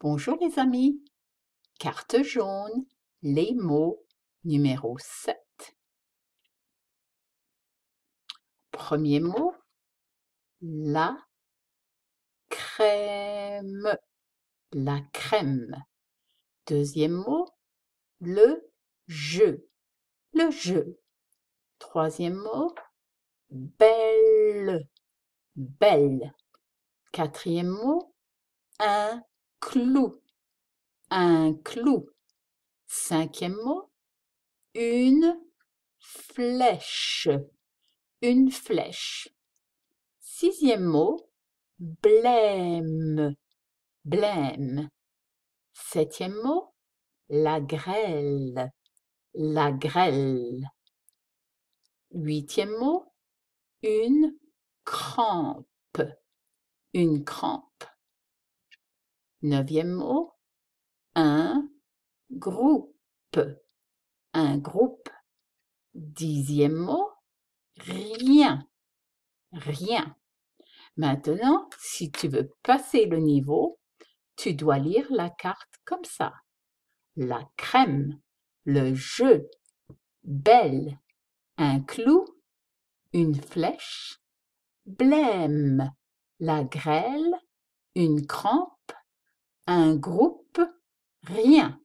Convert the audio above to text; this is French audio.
Bonjour les amis. Carte jaune, les mots numéro 7. Premier mot, la crème. La crème. Deuxième mot, le jeu. Le jeu. Troisième mot, belle. Belle. Quatrième mot, un clou, un clou. Cinquième mot, une flèche, une flèche. Sixième mot, blême, blême. Septième mot, la grêle, la grêle. Huitième mot, une crampe, une crampe. Neuvième mot, un groupe, un groupe. Dixième mot, rien, rien. Maintenant, si tu veux passer le niveau, tu dois lire la carte comme ça. La crème, le jeu, belle, un clou, une flèche, blême, la grêle, une crampe, un groupe, rien.